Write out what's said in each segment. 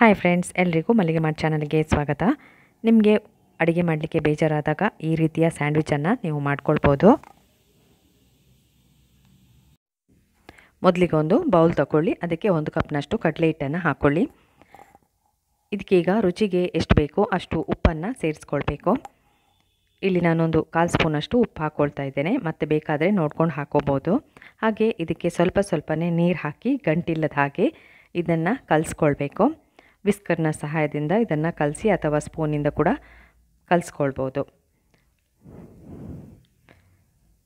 hi friends ಎಲ್ರಿಗೂ ಮಲ್ಲಿಗೆ ಮಾಡ್ ಚಾನಲ್ಗೆ ಸ್ವಾಗತ ನಿಮಗೆ ಅಡುಗೆ ಮಾಡಲಿಕ್ಕೆ ಬೇಜಾರಾದಾಗ ಈ ರೀತಿಯ ಸ್ಯಾಂಡ್ವಿಚನ್ನು ನೀವು ಮಾಡ್ಕೊಳ್ಬೋದು ಮೊದಲಿಗೆ ಒಂದು ಬೌಲ್ ತಗೊಳ್ಳಿ ಅದಕ್ಕೆ ಒಂದು ಕಪ್ನಷ್ಟು ಕಡಲೆ ಹಿಟ್ಟನ್ನು ಹಾಕ್ಕೊಳ್ಳಿ ಇದಕ್ಕೀಗ ರುಚಿಗೆ ಎಷ್ಟು ಬೇಕೋ ಅಷ್ಟು ಉಪ್ಪನ್ನು ಸೇರಿಸ್ಕೊಳ್ಬೇಕು ಇಲ್ಲಿ ನಾನೊಂದು ಕಾಲು ಸ್ಪೂನಷ್ಟು ಉಪ್ಪು ಹಾಕ್ಕೊಳ್ತಾ ಇದ್ದೇನೆ ಮತ್ತು ಬೇಕಾದರೆ ನೋಡ್ಕೊಂಡು ಹಾಕೋಬೋದು ಹಾಗೆ ಇದಕ್ಕೆ ಸ್ವಲ್ಪ ಸ್ವಲ್ಪನೇ ನೀರು ಹಾಕಿ ಗಂಟಿಲ್ಲದ ಹಾಗೆ ಇದನ್ನು ಕಲಿಸ್ಕೊಳ್ಬೇಕು ವಿಸ್ಕರ್ನ ಸಹಾಯದಿಂದ ಇದನ್ನು ಕಲಸಿ ಅಥವಾ ಸ್ಪೂನಿಂದ ಕೂಡ ಕಲಿಸ್ಕೊಳ್ಬೋದು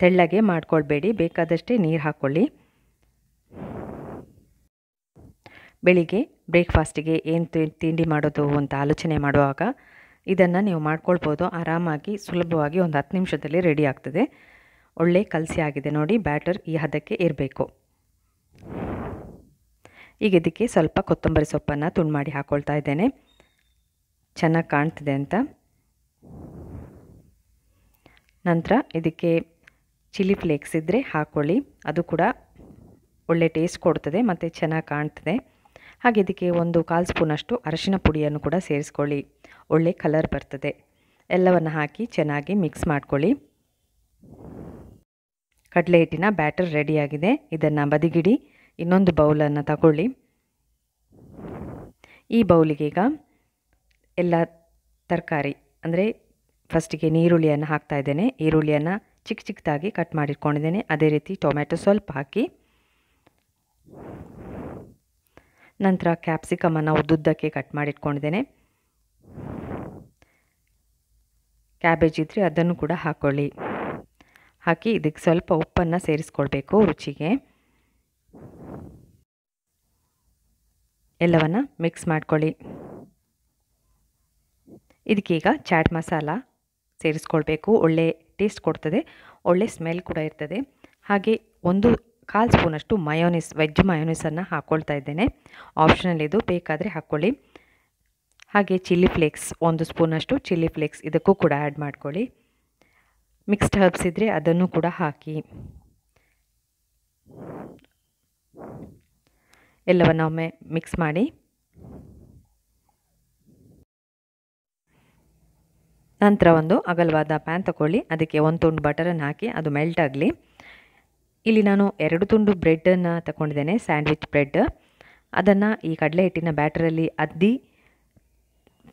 ತೆಳ್ಳಗೆ ಮಾಡ್ಕೊಳ್ಬೇಡಿ ಬೇಕಾದಷ್ಟೇ ನೀರು ಹಾಕ್ಕೊಳ್ಳಿ ಬೆಳಿಗ್ಗೆ ಬ್ರೇಕ್ಫಾಸ್ಟಿಗೆ ಏನು ತಿಂಡಿ ಮಾಡೋದು ಅಂತ ಆಲೋಚನೆ ಮಾಡುವಾಗ ಇದನ್ನು ನೀವು ಮಾಡ್ಕೊಳ್ಬೋದು ಆರಾಮಾಗಿ ಸುಲಭವಾಗಿ ಒಂದು ಹತ್ತು ನಿಮಿಷದಲ್ಲಿ ರೆಡಿ ಆಗ್ತದೆ ಒಳ್ಳೆ ಕಲಸಿ ಆಗಿದೆ ನೋಡಿ ಬ್ಯಾಟರ್ ಈ ಹದಕ್ಕೆ ಇರಬೇಕು ಈಗ ಇದಕ್ಕೆ ಸ್ವಲ್ಪ ಕೊತ್ತಂಬರಿ ಸೊಪ್ಪನ್ನು ತುಂಡು ಮಾಡಿ ಹಾಕ್ಕೊಳ್ತಾ ಇದ್ದೇನೆ ಚೆನ್ನಾಗಿ ಕಾಣ್ತಿದೆ ಅಂತ ನಂತರ ಇದಕ್ಕೆ ಚಿಲ್ಲಿ ಫ್ಲೇಕ್ಸ್ ಇದ್ದರೆ ಹಾಕ್ಕೊಳ್ಳಿ ಅದು ಕೂಡ ಒಳ್ಳೆ ಟೇಸ್ಟ್ ಕೊಡ್ತದೆ ಮತ್ತು ಚೆನ್ನಾಗಿ ಕಾಣ್ತದೆ ಹಾಗೆ ಇದಕ್ಕೆ ಒಂದು ಕಾಲು ಸ್ಪೂನಷ್ಟು ಅರಶಿನ ಪುಡಿಯನ್ನು ಕೂಡ ಸೇರಿಸ್ಕೊಳ್ಳಿ ಒಳ್ಳೆ ಕಲರ್ ಬರ್ತದೆ ಎಲ್ಲವನ್ನು ಹಾಕಿ ಚೆನ್ನಾಗಿ ಮಿಕ್ಸ್ ಮಾಡ್ಕೊಳ್ಳಿ ಕಡಲೆ ಹಿಟ್ಟಿನ ಬ್ಯಾಟರ್ ರೆಡಿಯಾಗಿದೆ ಇದನ್ನು ಬದಿಗಿಡಿ ಇನ್ನೊಂದು ಬೌಲನ್ನು ತಗೊಳ್ಳಿ ಈ ಬೌಲಿಗೆ ಈಗ ಎಲ್ಲ ತರಕಾರಿ ಅಂದರೆ ಫಸ್ಟಿಗೆ ನೀರುಳ್ಳಿಯನ್ನು ಹಾಕ್ತಾ ಇದ್ದೇನೆ ಈರುಳ್ಳಿಯನ್ನು ಚಿಕ್ಕ ಚಿಕ್ಕದಾಗಿ ಕಟ್ ಮಾಡಿಟ್ಕೊಂಡಿದ್ದೇನೆ ಅದೇ ರೀತಿ ಟೊಮೆಟೊ ಸ್ವಲ್ಪ ಹಾಕಿ ನಂತರ ಕ್ಯಾಪ್ಸಿಕಮನ್ನು ಉದ್ದುದ್ದಕ್ಕೆ ಕಟ್ ಮಾಡಿಟ್ಕೊಂಡಿದ್ದೇನೆ ಕ್ಯಾಬೇಜ್ ಇದ್ದರೆ ಅದನ್ನು ಕೂಡ ಹಾಕ್ಕೊಳ್ಳಿ ಹಾಕಿ ಇದಕ್ಕೆ ಸ್ವಲ್ಪ ಉಪ್ಪನ್ನು ಸೇರಿಸ್ಕೊಳ್ಬೇಕು ರುಚಿಗೆ ಎಲ್ಲವನ್ನು ಮಿಕ್ಸ್ ಮಾಡ್ಕೊಳ್ಳಿ ಇದಕ್ಕೀಗ ಚಾಟ್ ಮಸಾಲ ಸೇರಿಸ್ಕೊಳ್ಬೇಕು ಒಳ್ಳೆ ಟೇಸ್ಟ್ ಕೊಡ್ತದೆ ಒಳ್ಳೆ ಸ್ಮೆಲ್ ಕೂಡ ಇರ್ತದೆ ಹಾಗೆ ಒಂದು ಕಾಲು ಸ್ಪೂನಷ್ಟು ಮಯೋನಿಸ್ ವೆಜ್ ಮಯೋನಿಸನ್ನು ಹಾಕ್ಕೊಳ್ತಾ ಇದ್ದೇನೆ ಆಪ್ಷನಲ್ ಇದು ಬೇಕಾದರೆ ಹಾಕ್ಕೊಳ್ಳಿ ಹಾಗೆ ಚಿಲ್ಲಿ ಫ್ಲೇಕ್ಸ್ ಒಂದು ಸ್ಪೂನಷ್ಟು ಚಿಲ್ಲಿ ಫ್ಲೇಕ್ಸ್ ಇದಕ್ಕೂ ಕೂಡ ಆ್ಯಡ್ ಮಾಡ್ಕೊಳ್ಳಿ ಮಿಕ್ಸ್ಡ್ ಹರ್ಬ್ಸ್ ಇದ್ದರೆ ಅದನ್ನು ಕೂಡ ಹಾಕಿ ಎಲ್ಲವನ್ನೊಮ್ಮೆ ಮಿಕ್ಸ್ ಮಾಡಿ ನಂತರ ಒಂದು ಅಗಲವಾದ ಪ್ಯಾನ್ ತಗೊಳ್ಳಿ ಅದಕ್ಕೆ ಒಂದು ತುಂಡು ಬಟರನ್ನು ಹಾಕಿ ಅದು ಮೆಲ್ಟ್ ಆಗಲಿ ಇಲ್ಲಿ ನಾನು ಎರಡು ತುಂಡು ಬ್ರೆಡ್ಡನ್ನು ತಗೊಂಡಿದ್ದೇನೆ ಸ್ಯಾಂಡ್ವಿಚ್ ಬ್ರೆಡ್ ಅದನ್ನು ಈ ಕಡಲೆ ಹಿಟ್ಟಿನ ಬ್ಯಾಟರಲ್ಲಿ ಅದ್ದಿ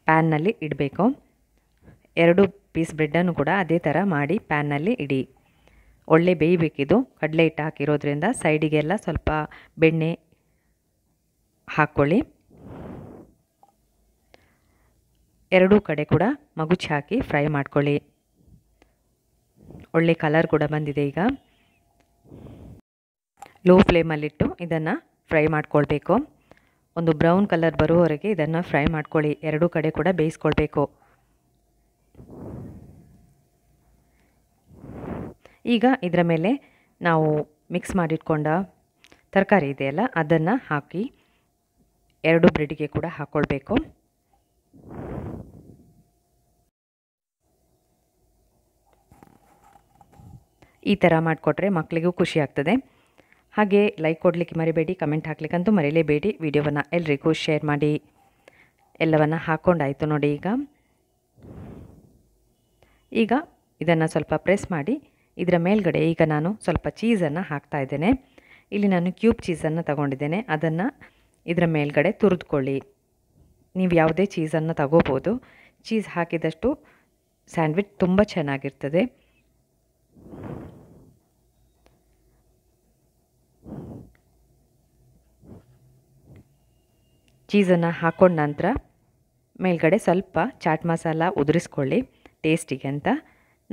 ಪ್ಯಾನ್ನಲ್ಲಿ ಇಡಬೇಕು ಎರಡು ಪೀಸ್ ಬ್ರೆಡ್ಡನ್ನು ಕೂಡ ಅದೇ ಥರ ಮಾಡಿ ಪ್ಯಾನ್ನಲ್ಲಿ ಇಡಿ ಒಳ್ಳೆ ಬೇಯಬೇಕಿದು ಕಡಲೆ ಹಿಟ್ಟು ಹಾಕಿರೋದ್ರಿಂದ ಸೈಡಿಗೆಲ್ಲ ಸ್ವಲ್ಪ ಬೆಣ್ಣೆ ಹಾಕ್ಕೊಳ್ಳಿ ಎರಡೂ ಕಡೆ ಕೂಡ ಮಗುಚಿ ಹಾಕಿ ಫ್ರೈ ಮಾಡ್ಕೊಳ್ಳಿ ಒಳ್ಳೆ ಕಲರ್ ಕೂಡ ಬಂದಿದೆ ಈಗ ಲೋ ಫ್ಲೇಮಲ್ಲಿಟ್ಟು ಇದನ್ನು ಫ್ರೈ ಮಾಡ್ಕೊಳ್ಬೇಕು ಒಂದು ಬ್ರೌನ್ ಕಲರ್ ಬರುವವರೆಗೆ ಇದನ್ನು ಫ್ರೈ ಮಾಡ್ಕೊಳ್ಳಿ ಎರಡೂ ಕಡೆ ಕೂಡ ಬೇಯಿಸ್ಕೊಳ್ಬೇಕು ಈಗ ಇದರ ಮೇಲೆ ನಾವು ಮಿಕ್ಸ್ ಮಾಡಿಟ್ಕೊಂಡ ತರಕಾರಿ ಇದೆಯಲ್ಲ ಅದನ್ನು ಹಾಕಿ ಎರಡು ಬ್ರೆಡ್ಗೆ ಕೂಡ ಹಾಕ್ಕೊಳ್ಬೇಕು ಈ ಥರ ಮಾಡಿಕೊಟ್ರೆ ಮಕ್ಕಳಿಗೂ ಖುಷಿ ಆಗ್ತದೆ ಹಾಗೆ ಲೈಕ್ ಕೊಡಲಿಕ್ಕೆ ಮರಿಬೇಡಿ ಕಮೆಂಟ್ ಹಾಕ್ಲಿಕ್ಕಂತೂ ಮರೆಯಲೇಬೇಡಿ ವಿಡಿಯೋವನ್ನು ಎಲ್ರಿಗೂ ಶೇರ್ ಮಾಡಿ ಎಲ್ಲವನ್ನು ಹಾಕ್ಕೊಂಡಾಯಿತು ನೋಡಿ ಈಗ ಈಗ ಇದನ್ನು ಸ್ವಲ್ಪ ಪ್ರೆಸ್ ಮಾಡಿ ಇದರ ಮೇಲ್ಗಡೆ ಈಗ ನಾನು ಸ್ವಲ್ಪ ಚೀಸನ್ನು ಹಾಕ್ತಾ ಇದ್ದೇನೆ ಇಲ್ಲಿ ನಾನು ಕ್ಯೂಬ್ ಚೀಸನ್ನು ತಗೊಂಡಿದ್ದೇನೆ ಅದನ್ನು ಇದರ ಮೇಲ್ಗಡೆ ತುರಿದುಕೊಳ್ಳಿ ನೀವು ಯಾವುದೇ ಚೀಸನ್ನು ತಗೋಬೋದು ಚೀಸ್ ಹಾಕಿದಷ್ಟು ಸ್ಯಾಂಡ್ವಿಚ್ ತುಂಬ ಚೆನ್ನಾಗಿರ್ತದೆ ಚೀಸನ್ನು ಹಾಕೊಂಡ ನಂತರ ಮೇಲ್ಗಡೆ ಸ್ವಲ್ಪ ಚಾಟ್ ಮಸಾಲ ಉದುರಿಸ್ಕೊಳ್ಳಿ ಟೇಸ್ಟಿಗೆ ಅಂತ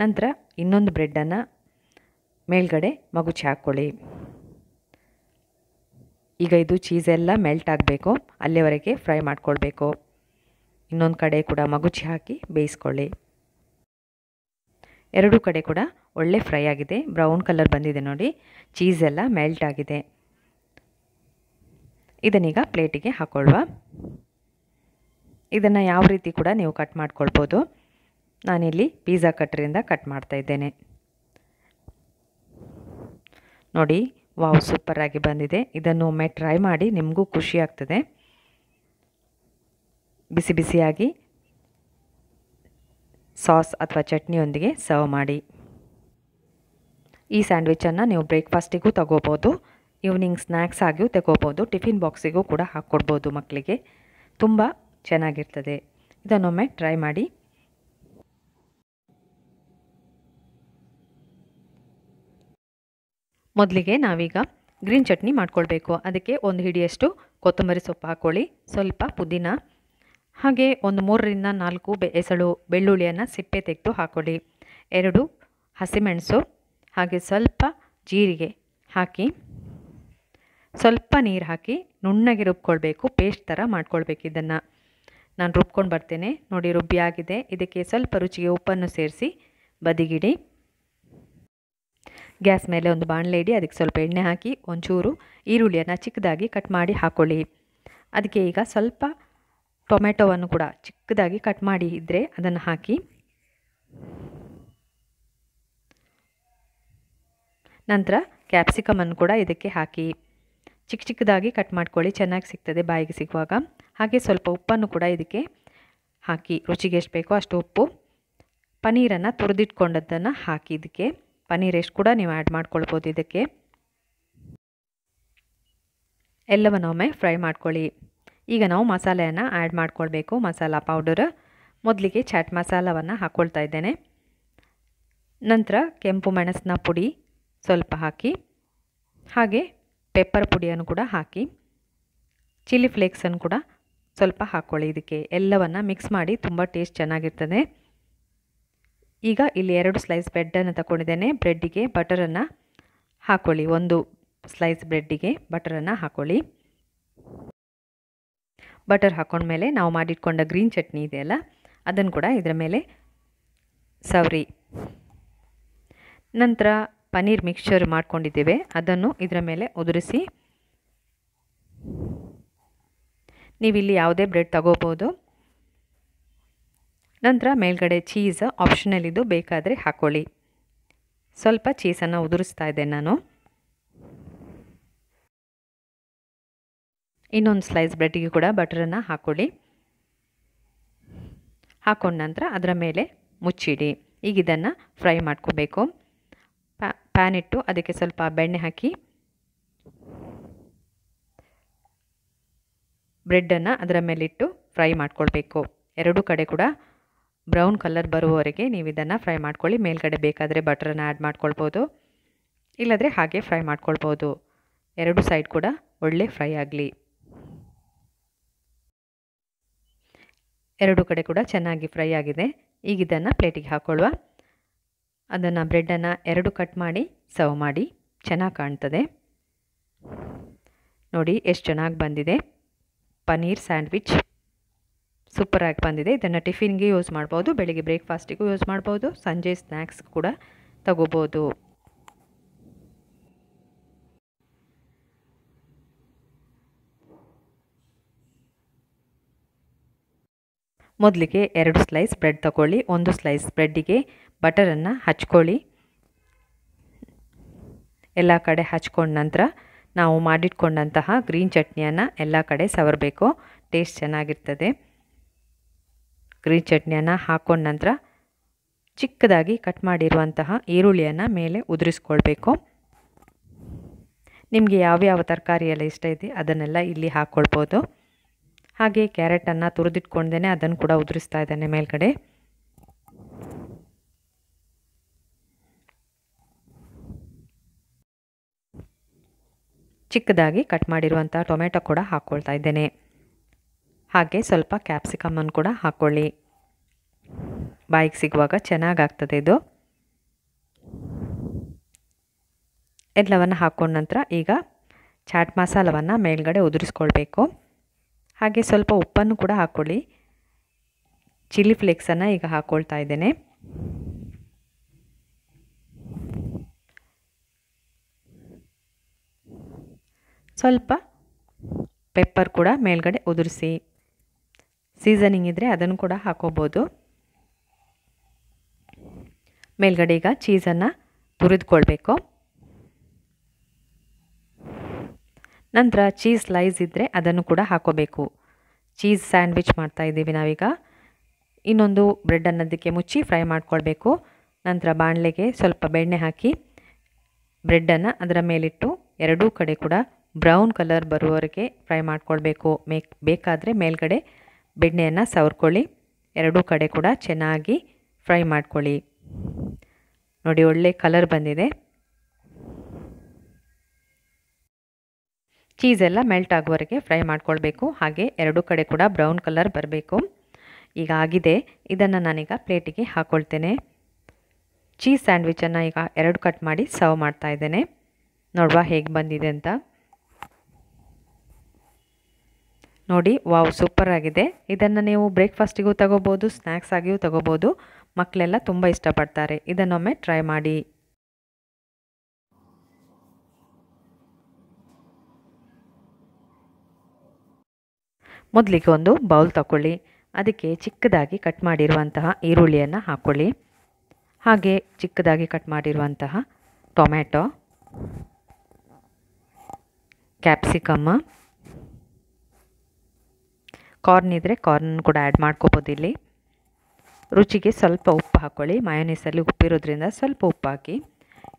ನಂತರ ಇನ್ನೊಂದು ಬ್ರೆಡ್ಡನ್ನು ಮೇಲ್ಗಡೆ ಮಗುಚಿ ಹಾಕ್ಕೊಳ್ಳಿ ಈಗ ಇದು ಚೀಸೆಲ್ಲ ಮೆಲ್ಟ್ ಆಗಬೇಕು ಅಲ್ಲಿವರೆಗೆ ಫ್ರೈ ಮಾಡ್ಕೊಳ್ಬೇಕು ಇನ್ನೊಂದು ಕಡೆ ಕೂಡ ಮಗುಚಿ ಹಾಕಿ ಬೇಯಿಸ್ಕೊಳ್ಳಿ ಎರಡೂ ಕಡೆ ಕೂಡ ಒಳ್ಳೆ ಫ್ರೈ ಆಗಿದೆ ಬ್ರೌನ್ ಕಲರ್ ಬಂದಿದೆ ನೋಡಿ ಚೀಸೆಲ್ಲ ಮೆಲ್ಟ್ ಆಗಿದೆ ಇದನ್ನೀಗ ಪ್ಲೇಟಿಗೆ ಹಾಕ್ಕೊಳ್ವಾ ಇದನ್ನು ಯಾವ ರೀತಿ ಕೂಡ ನೀವು ಕಟ್ ಮಾಡ್ಕೊಳ್ಬೋದು ನಾನಿಲ್ಲಿ ಪಿಜ್ಜಾ ಕಟ್ರಿಂದ ಕಟ್ ಮಾಡ್ತಾ ಇದ್ದೇನೆ ನೋಡಿ ವಾವ್ ಸೂಪರಾಗಿ ಬಂದಿದೆ ಇದನ್ನು ಒಮ್ಮೆ ಟ್ರೈ ಮಾಡಿ ನಿಮಗೂ ಖುಷಿ ಆಗ್ತದೆ ಬಿಸಿ ಬಿಸಿಯಾಗಿ ಸಾಸ್ ಅಥವಾ ಚಟ್ನಿಯೊಂದಿಗೆ ಸರ್ವ್ ಮಾಡಿ ಈ ಸ್ಯಾಂಡ್ವಿಚನ್ನು ನೀವು ಬ್ರೇಕ್ಫಾಸ್ಟಿಗೂ ತಗೋಬೋದು ಈವ್ನಿಂಗ್ ಸ್ನ್ಯಾಕ್ಸ್ ಆಗಿಯೂ ತಗೋಬೋದು ಟಿಫಿನ್ ಬಾಕ್ಸಿಗೂ ಕೂಡ ಹಾಕ್ಕೊಡ್ಬೋದು ಮಕ್ಕಳಿಗೆ ತುಂಬ ಚೆನ್ನಾಗಿರ್ತದೆ ಇದನ್ನೊಮ್ಮೆ ಟ್ರೈ ಮಾಡಿ ಮೊದಲಿಗೆ ನಾವೀಗ ಗ್ರೀನ್ ಚಟ್ನಿ ಮಾಡ್ಕೊಳ್ಬೇಕು ಅದಕ್ಕೆ ಒಂದು ಹಿಡಿಯಷ್ಟು ಕೊತ್ತಂಬರಿ ಸೊಪ್ಪು ಹಾಕ್ಕೊಳ್ಳಿ ಸ್ವಲ್ಪ ಪುದೀನ ಹಾಗೆ ಒಂದು ಮೂರರಿಂದ ನಾಲ್ಕು ಬೆ ಎಸಳು ಬೆಳ್ಳುಳ್ಳಿಯನ್ನು ಸಿಪ್ಪೆ ತೆಗೆದು ಹಾಕ್ಕೊಳ್ಳಿ ಎರಡು ಹಸಿಮೆಣಸು ಹಾಗೆ ಸ್ವಲ್ಪ ಜೀರಿಗೆ ಹಾಕಿ ಸ್ವಲ್ಪ ನೀರು ಹಾಕಿ ನುಣ್ಣಗೆ ರುಬ್ಕೊಳ್ಬೇಕು ಪೇಸ್ಟ್ ಥರ ಮಾಡ್ಕೊಳ್ಬೇಕು ಇದನ್ನು ನಾನು ರುಬ್ಕೊಂಡು ಬರ್ತೇನೆ ನೋಡಿ ರುಬ್ಬಿ ಆಗಿದೆ ಇದಕ್ಕೆ ಸ್ವಲ್ಪ ರುಚಿಗೆ ಉಪ್ಪನ್ನು ಸೇರಿಸಿ ಬದಿಗಿಡಿ ಗ್ಯಾಸ್ ಮೇಲೆ ಒಂದು ಬಾಣಲೆ ಇಡಿ ಅದಕ್ಕೆ ಸ್ವಲ್ಪ ಎಣ್ಣೆ ಹಾಕಿ ಒಂಚೂರು ಈರುಳ್ಳಿಯನ್ನು ಚಿಕ್ಕದಾಗಿ ಕಟ್ ಮಾಡಿ ಹಾಕ್ಕೊಳ್ಳಿ ಅದಕ್ಕೆ ಈಗ ಸ್ವಲ್ಪ ಟೊಮೆಟೊವನ್ನು ಕೂಡ ಚಿಕ್ಕದಾಗಿ ಕಟ್ ಮಾಡಿ ಇದ್ದರೆ ಅದನ್ನು ಹಾಕಿ ನಂತರ ಕ್ಯಾಪ್ಸಿಕಮನ್ನು ಕೂಡ ಇದಕ್ಕೆ ಹಾಕಿ ಚಿಕ್ಕ ಚಿಕ್ಕದಾಗಿ ಕಟ್ ಮಾಡ್ಕೊಳ್ಳಿ ಚೆನ್ನಾಗಿ ಸಿಗ್ತದೆ ಬಾಯಿಗೆ ಸಿಗುವಾಗ ಹಾಗೆ ಸ್ವಲ್ಪ ಉಪ್ಪನ್ನು ಕೂಡ ಇದಕ್ಕೆ ಹಾಕಿ ರುಚಿಗೆ ಎಷ್ಟು ಬೇಕೋ ಅಷ್ಟು ಉಪ್ಪು ಪನ್ನೀರನ್ನು ತುರಿದಿಟ್ಕೊಂಡದ್ದನ್ನು ಹಾಕಿ ಇದಕ್ಕೆ ಪನ್ನೀರ್ ಎಷ್ಟು ಕೂಡ ನೀವು ಆ್ಯಡ್ ಮಾಡ್ಕೊಳ್ಬೋದು ಇದಕ್ಕೆ ಎಲ್ಲವನ್ನೊಮ್ಮೆ ಫ್ರೈ ಮಾಡ್ಕೊಳ್ಳಿ ಈಗ ನಾವು ಮಸಾಲೆಯನ್ನು ಆ್ಯಡ್ ಮಾಡ್ಕೊಳ್ಬೇಕು ಮಸಾಲ ಪೌಡರ್ ಮೊದಲಿಗೆ ಚಾಟ್ ಮಸಾಲವನ್ನು ಹಾಕ್ಕೊಳ್ತಾ ಇದ್ದೇನೆ ನಂತರ ಕೆಂಪು ಮೆಣಸಿನ ಪುಡಿ ಸ್ವಲ್ಪ ಹಾಕಿ ಹಾಗೆ ಪೆಪ್ಪರ್ ಪುಡಿಯನ್ನು ಕೂಡ ಹಾಕಿ ಚಿಲ್ಲಿ ಫ್ಲೇಕ್ಸನ್ನು ಕೂಡ ಸ್ವಲ್ಪ ಹಾಕ್ಕೊಳ್ಳಿ ಇದಕ್ಕೆ ಎಲ್ಲವನ್ನು ಮಿಕ್ಸ್ ಮಾಡಿ ತುಂಬ ಟೇಸ್ಟ್ ಚೆನ್ನಾಗಿರ್ತದೆ ಈಗ ಇಲ್ಲಿ ಎರಡು ಸ್ಲೈಸ್ ಬ್ರೆಡ್ಡನ್ನು ತಗೊಂಡಿದ್ದೇನೆ ಬ್ರೆಡ್ಡಿಗೆ ಬಟರನ್ನು ಹಾಕೊಳ್ಳಿ ಒಂದು ಸ್ಲೈಸ್ ಬ್ರೆಡ್ಡಿಗೆ ಬಟರನ್ನು ಹಾಕೊಳ್ಳಿ ಬಟರ್ ಹಾಕೊಂಡ್ಮೇಲೆ ನಾವು ಮಾಡಿಟ್ಕೊಂಡ ಗ್ರೀನ್ ಚಟ್ನಿ ಇದೆಯಲ್ಲ ಅದನ್ನು ಕೂಡ ಇದರ ಮೇಲೆ ಸವರಿ ನಂತರ ಪನ್ನೀರ್ ಮಿಕ್ಸ್ಚರ್ ಮಾಡ್ಕೊಂಡಿದ್ದೇವೆ ಅದನ್ನು ಇದರ ಮೇಲೆ ಉದುರಿಸಿ ನೀವಿಲ್ಲಿ ಯಾವುದೇ ಬ್ರೆಡ್ ತಗೋಬೋದು ನಂತರ ಮೇಲ್ಗಡೆ ಚೀಸ್ ಆಪ್ಷನಲ್ ಬೇಕಾದರೆ ಹಾಕೊಳ್ಳಿ ಸ್ವಲ್ಪ ಚೀಸನ್ನು ಉದುರಿಸ್ತಾ ಇದ್ದೆ ನಾನು ಇನ್ನೊಂದು ಸ್ಲೈಸ್ ಬ್ರೆಡ್ಗೆ ಕೂಡ ಬಟರನ್ನು ಹಾಕೊಳ್ಳಿ ಹಾಕೊಂಡ ನಂತರ ಅದರ ಮೇಲೆ ಮುಚ್ಚಿಡಿ ಈಗ ಇದನ್ನು ಫ್ರೈ ಮಾಡ್ಕೋಬೇಕು ಪ್ಯಾನ್ ಇಟ್ಟು ಅದಕ್ಕೆ ಸ್ವಲ್ಪ ಬೆಣ್ಣೆ ಹಾಕಿ ಬ್ರೆಡ್ಡನ್ನು ಅದರ ಮೇಲಿಟ್ಟು ಫ್ರೈ ಮಾಡ್ಕೊಳ್ಬೇಕು ಎರಡೂ ಕಡೆ ಕೂಡ ಬ್ರೌನ್ ಕಲರ್ ಬರುವವರೆಗೆ ನೀವು ಇದನ್ನು ಫ್ರೈ ಮಾಡ್ಕೊಳ್ಳಿ ಮೇಲ್ಗಡೆ ಬೇಕಾದರೆ ಬಟರನ್ನು ಆ್ಯಡ್ ಮಾಡ್ಕೊಳ್ಬೋದು ಇಲ್ಲದ್ರೆ ಹಾಗೆ ಫ್ರೈ ಮಾಡ್ಕೊಳ್ಬೋದು ಎರಡು ಸೈಡ್ ಕೂಡ ಒಳ್ಳೆ ಫ್ರೈ ಆಗಲಿ ಎರಡು ಕಡೆ ಕೂಡ ಚೆನ್ನಾಗಿ ಫ್ರೈ ಆಗಿದೆ ಈಗ ಇದನ್ನು ಪ್ಲೇಟಿಗೆ ಹಾಕ್ಕೊಳ್ಳುವ ಅದನ್ನು ಬ್ರೆಡ್ಡನ್ನು ಎರಡು ಕಟ್ ಮಾಡಿ ಸರ್ವ್ ಮಾಡಿ ಚೆನ್ನಾಗಿ ಕಾಣ್ತದೆ ನೋಡಿ ಎಷ್ಟು ಚೆನ್ನಾಗಿ ಬಂದಿದೆ ಪನ್ನೀರ್ ಸ್ಯಾಂಡ್ವಿಚ್ ಸೂಪರಾಗಿ ಬಂದಿದೆ ಇದನ್ನು ಟಿಫಿನ್ಗೆ ಯೂಸ್ ಮಾಡ್ಬೋದು ಬೆಳಿಗ್ಗೆ ಬ್ರೇಕ್ಫಾಸ್ಟಿಗೂ ಯೂಸ್ ಮಾಡ್ಬೋದು ಸಂಜೆ ಸ್ನ್ಯಾಕ್ಸ್ ಕೂಡ ತಗೋಬೋದು ಮೊದಲಿಗೆ ಎರಡು ಸ್ಲೈಸ್ ಬ್ರೆಡ್ ತಗೊಳ್ಳಿ ಒಂದು ಸ್ಲೈಸ್ ಬ್ರೆಡ್ಡಿಗೆ ಬಟರನ್ನು ಹಚ್ಕೊಳ್ಳಿ ಎಲ್ಲ ಕಡೆ ಹಚ್ಕೊಂಡ ನಂತರ ನಾವು ಮಾಡಿಟ್ಕೊಂಡಂತಹ ಗ್ರೀನ್ ಚಟ್ನಿಯನ್ನು ಎಲ್ಲ ಕಡೆ ಸವರಬೇಕು ಟೇಸ್ಟ್ ಚೆನ್ನಾಗಿರ್ತದೆ ಗ್ರೀನ್ ಚಟ್ನಿಯನ್ನು ಹಾಕೊಂಡ ನಂತರ ಚಿಕ್ಕದಾಗಿ ಕಟ್ ಮಾಡಿರುವಂತಹ ಈರುಳ್ಳಿಯನ್ನು ಮೇಲೆ ಉದುರಿಸ್ಕೊಳ್ಬೇಕು ನಿಮಗೆ ಯಾವ್ಯಾವ ತರಕಾರಿ ಎಲ್ಲ ಇಷ್ಟ ಇದೆ ಅದನ್ನೆಲ್ಲ ಇಲ್ಲಿ ಹಾಕ್ಕೊಳ್ಬೋದು ಹಾಗೆ ಕ್ಯಾರೆಟನ್ನು ತುರಿದಿಟ್ಕೊಂಡೇ ಅದನ್ನು ಕೂಡ ಉದುರಿಸ್ತಾ ಇದ್ದಾನೆ ಮೇಲ್ಗಡೆ ಚಿಕ್ಕದಾಗಿ ಕಟ್ ಮಾಡಿರುವಂಥ ಟೊಮೆಟೊ ಕೂಡ ಹಾಕ್ಕೊಳ್ತಾ ಇದ್ದೇನೆ ಹಾಗೆ ಸ್ವಲ್ಪ ಕ್ಯಾಪ್ಸಿಕಮನ್ನು ಕೂಡ ಹಾಕ್ಕೊಳ್ಳಿ ಬಾಯಿಗೆ ಸಿಗುವಾಗ ಚೆನ್ನಾಗಾಗ್ತದೆ ಇದು ಎಲ್ಲವನ್ನು ಹಾಕ್ಕೊಂಡ ನಂತರ ಈಗ ಚಾಟ್ ಮಸಾಲವನ್ನು ಮೇಲ್ಗಡೆ ಉದುರಿಸ್ಕೊಳ್ಬೇಕು ಹಾಗೆ ಸ್ವಲ್ಪ ಉಪ್ಪನ್ನು ಕೂಡ ಹಾಕ್ಕೊಳ್ಳಿ ಚಿಲ್ಲಿ ಫ್ಲೇಕ್ಸನ್ನು ಈಗ ಹಾಕ್ಕೊಳ್ತಾ ಇದ್ದೇನೆ ಸ್ವಲ್ಪ ಪೆಪ್ಪರ್ ಕೂಡ ಮೇಲ್ಗಡೆ ಉದುರಿಸಿ ಸೀಸನಿಂಗ್ ಇದ್ದರೆ ಅದನ್ನು ಕೂಡ ಹಾಕೋಬೋದು ಮೇಲ್ಗಡೆ ಈಗ ಚೀಸನ್ನು ತುರಿದುಕೊಳ್ಬೇಕು ನಂತರ ಚೀಸ್ ಸ್ಲೈಸ್ ಇದ್ದರೆ ಅದನ್ನು ಕೂಡ ಹಾಕೋಬೇಕು ಚೀಸ್ ಸ್ಯಾಂಡ್ವಿಚ್ ಮಾಡ್ತಾ ಇದ್ದೀವಿ ನಾವೀಗ ಇನ್ನೊಂದು ಬ್ರೆಡ್ ಅನ್ನೋದಕ್ಕೆ ಮುಚ್ಚಿ ಫ್ರೈ ಮಾಡ್ಕೊಳ್ಬೇಕು ನಂತರ ಬಾಣಲೆಗೆ ಸ್ವಲ್ಪ ಬೆಣ್ಣೆ ಹಾಕಿ ಬ್ರೆಡ್ಡನ್ನು ಅದರ ಮೇಲಿಟ್ಟು ಎರಡೂ ಕಡೆ ಕೂಡ ಬ್ರೌನ್ ಕಲರ್ ಬರುವವರೆಗೆ ಫ್ರೈ ಮಾಡ್ಕೊಳ್ಬೇಕು ಮೇಕ್ ಬೇಕಾದರೆ ಮೇಲ್ಗಡೆ ಬೆಣ್ಣೆಯನ್ನು ಸವರ್ಕೊಳ್ಳಿ ಎರಡೂ ಕಡೆ ಕೂಡ ಚೆನ್ನಾಗಿ ಫ್ರೈ ಮಾಡ್ಕೊಳ್ಳಿ ನೋಡಿ ಒಳ್ಳೆ ಕಲರ್ ಬಂದಿದೆ ಎಲ್ಲ ಮೆಲ್ಟ್ ಆಗುವವರೆಗೆ ಫ್ರೈ ಮಾಡ್ಕೊಳ್ಬೇಕು ಹಾಗೆ ಎರಡೂ ಕಡೆ ಕೂಡ ಬ್ರೌನ್ ಕಲರ್ ಬರಬೇಕು ಈಗ ಆಗಿದೆ ಇದನ್ನು ನಾನೀಗ ಪ್ಲೇಟಿಗೆ ಹಾಕ್ಕೊಳ್ತೇನೆ ಚೀಸ್ ಸ್ಯಾಂಡ್ವಿಚನ್ನು ಈಗ ಎರಡು ಕಟ್ ಮಾಡಿ ಸರ್ವ್ ಮಾಡ್ತಾ ಇದ್ದೇನೆ ನೋಡುವ ಹೇಗೆ ಬಂದಿದೆ ಅಂತ ನೋಡಿ ವಾವ್ ಸೂಪರ್ ಆಗಿದೆ ಇದನ್ನು ನೀವು ಬ್ರೇಕ್ಫಾಸ್ಟಿಗೂ ತಗೋಬೋದು ಸ್ನ್ಯಾಕ್ಸ್ ಆಗಿಯೂ ತಗೋಬೋದು ಮಕ್ಕಳೆಲ್ಲ ತುಂಬ ಇಷ್ಟಪಡ್ತಾರೆ ಇದನ್ನೊಮ್ಮೆ ಟ್ರೈ ಮಾಡಿ ಮೊದಲಿಗೆ ಒಂದು ಬೌಲ್ ತಗೊಳ್ಳಿ ಅದಕ್ಕೆ ಚಿಕ್ಕದಾಗಿ ಕಟ್ ಮಾಡಿರುವಂತಹ ಈರುಳ್ಳಿಯನ್ನು ಹಾಕ್ಕೊಳ್ಳಿ ಹಾಗೆ ಚಿಕ್ಕದಾಗಿ ಕಟ್ ಮಾಡಿರುವಂತಹ ಟೊಮೆಟೊ ಕ್ಯಾಪ್ಸಿಕಮ್ಮ ಕಾರ್ನ್ ಇದ್ದರೆ ಕಾರ್ನ್ ಕೂಡ ಆ್ಯಡ್ ಮಾಡ್ಕೋಬೋದು ಇಲ್ಲಿ ರುಚಿಗೆ ಸ್ವಲ್ಪ ಉಪ್ಪು ಹಾಕ್ಕೊಳ್ಳಿ ಮಯೋನೀಸಲ್ಲಿ ಉಪ್ಪಿರೋದ್ರಿಂದ ಸ್ವಲ್ಪ ಉಪ್ಪು ಹಾಕಿ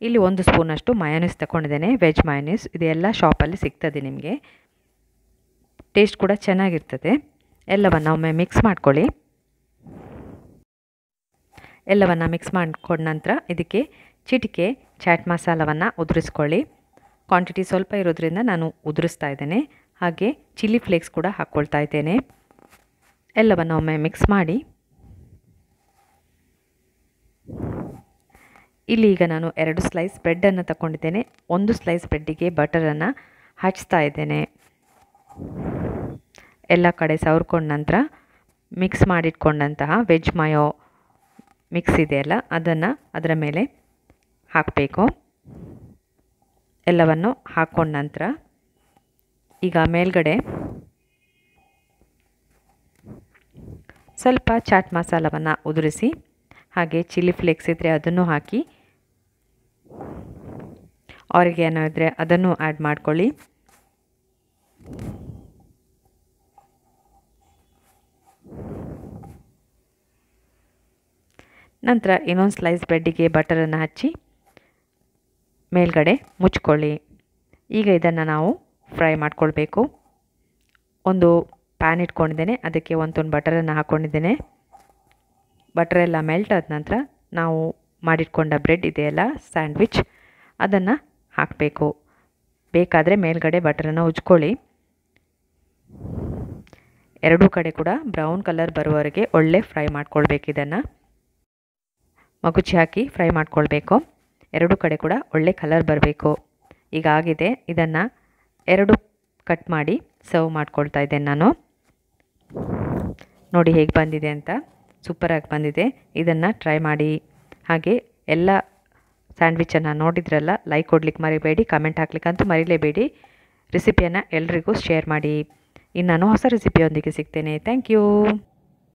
ಇಲ್ಲಿ ಒಂದು ಸ್ಪೂನಷ್ಟು ಮಯೋನೀಸ್ ತಗೊಂಡಿದ್ದೇನೆ ವೆಜ್ ಮಯೋನೀಸ್ ಇದೆಲ್ಲ ಶಾಪಲ್ಲಿ ಸಿಗ್ತದೆ ನಿಮಗೆ ಟೇಸ್ಟ್ ಕೂಡ ಚೆನ್ನಾಗಿರ್ತದೆ ಎಲ್ಲವನ್ನು ಒಮ್ಮೆ ಮಿಕ್ಸ್ ಮಾಡ್ಕೊಳ್ಳಿ ಎಲ್ಲವನ್ನು ಮಿಕ್ಸ್ ಮಾಡಿಕೊಂಡ ನಂತರ ಇದಕ್ಕೆ ಚಿಟಿಕೆ ಚಾಟ್ ಮಸಾಲವನ್ನು ಉದುರಿಸ್ಕೊಳ್ಳಿ ಕ್ವಾಂಟಿಟಿ ಸ್ವಲ್ಪ ಇರೋದ್ರಿಂದ ನಾನು ಉದುರಿಸ್ತಾ ಇದ್ದೇನೆ ಹಾಗೆ ಚಿಲ್ಲಿ ಫ್ಲೇಕ್ಸ್ ಕೂಡ ಹಾಕ್ಕೊಳ್ತಾ ಇದ್ದೇನೆ ಎಲ್ಲವನ್ನು ಒಮ್ಮೆ ಮಿಕ್ಸ್ ಮಾಡಿ ಇಲ್ಲಿ ಈಗ ನಾನು ಎರಡು ಸ್ಲೈಸ್ ಬ್ರೆಡ್ಡನ್ನು ತಗೊಂಡಿದ್ದೇನೆ ಒಂದು ಸ್ಲೈಸ್ ಬ್ರೆಡ್ಡಿಗೆ ಬಟರನ್ನು ಹಚ್ತಾ ಇದ್ದೇನೆ ಎಲ್ಲ ಕಡೆ ಸವರ್ಕೊಂಡ ನಂತರ ಮಿಕ್ಸ್ ಮಾಡಿಟ್ಕೊಂಡಂತಹ ವೆಜ್ ಮಯೋ ಮಿಕ್ಸ್ ಇದೆಯಲ್ಲ ಅದನ್ನು ಅದರ ಮೇಲೆ ಹಾಕಬೇಕು ಎಲ್ಲವನ್ನು ಹಾಕ್ಕೊಂಡ ನಂತರ ಈಗ ಮೇಲ್ಗಡೆ ಸ್ವಲ್ಪ ಚಾಟ್ ಮಸಾಲವನ್ನು ಉದುರಿಸಿ ಹಾಗೆ ಚಿಲ್ಲಿ ಫ್ಲೇಕ್ಸ್ ಇದ್ದರೆ ಅದನ್ನು ಹಾಕಿ ಏನೋ ಇದ್ದರೆ ಅದನ್ನು ಆ್ಯಡ್ ಮಾಡ್ಕೊಳ್ಳಿ ನಂತರ ಇನ್ನೊಂದು ಸ್ಲೈಸ್ ಬ್ರೆಡ್ಡಿಗೆ ಬಟರನ್ನು ಹಚ್ಚಿ ಮೇಲ್ಗಡೆ ಮುಚ್ಕೊಳ್ಳಿ ಈಗ ಇದನ್ನು ನಾವು ಫ್ರೈ ಮಾಡಿಕೊಳ್ಬೇಕು ಒಂದು ಪ್ಯಾನ್ ಇಟ್ಕೊಂಡಿದ್ದೇನೆ ಅದಕ್ಕೆ ಒಂದು ಬಟರನ್ನು ಹಾಕ್ಕೊಂಡಿದ್ದೇನೆ ಎಲ್ಲ ಮೆಲ್ಟ್ ಆದ ನಂತರ ನಾವು ಮಾಡಿಟ್ಕೊಂಡ ಬ್ರೆಡ್ ಇದೆಯಲ್ಲ ಸ್ಯಾಂಡ್ವಿಚ್ ಅದನ್ನು ಹಾಕಬೇಕು ಬೇಕಾದರೆ ಮೇಲ್ಗಡೆ ಬಟರನ್ನು ಉಜ್ಕೊಳ್ಳಿ ಎರಡೂ ಕಡೆ ಕೂಡ ಬ್ರೌನ್ ಕಲರ್ ಬರುವವರೆಗೆ ಒಳ್ಳೆ ಫ್ರೈ ಮಾಡ್ಕೊಳ್ಬೇಕು ಇದನ್ನು ಮಗುಚಿ ಹಾಕಿ ಫ್ರೈ ಮಾಡ್ಕೊಳ್ಬೇಕು ಎರಡೂ ಕಡೆ ಕೂಡ ಒಳ್ಳೆ ಕಲರ್ ಬರಬೇಕು ಈಗ ಆಗಿದೆ ಇದನ್ನು ಎರಡು ಕಟ್ ಮಾಡಿ ಸರ್ವ್ ಮಾಡ್ಕೊಳ್ತಾ ಇದ್ದೇನೆ ನಾನು ನೋಡಿ ಹೇಗೆ ಬಂದಿದೆ ಅಂತ ಸೂಪರಾಗಿ ಬಂದಿದೆ ಇದನ್ನು ಟ್ರೈ ಮಾಡಿ ಹಾಗೆ ಎಲ್ಲ ಸ್ಯಾಂಡ್ವಿಚನ್ನು ನೋಡಿದ್ರಲ್ಲ ಲೈಕ್ ಕೊಡ್ಲಿಕ್ಕೆ ಮರಿಬೇಡಿ ಕಮೆಂಟ್ ಹಾಕ್ಲಿಕ್ಕಂತೂ ಮರಿಲೇಬೇಡಿ ರೆಸಿಪಿಯನ್ನು ಎಲ್ರಿಗೂ ಶೇರ್ ಮಾಡಿ ಇನ್ನು ನಾನು ಹೊಸ ರೆಸಿಪಿಯೊಂದಿಗೆ ಸಿಗ್ತೇನೆ ಥ್ಯಾಂಕ್ ಯು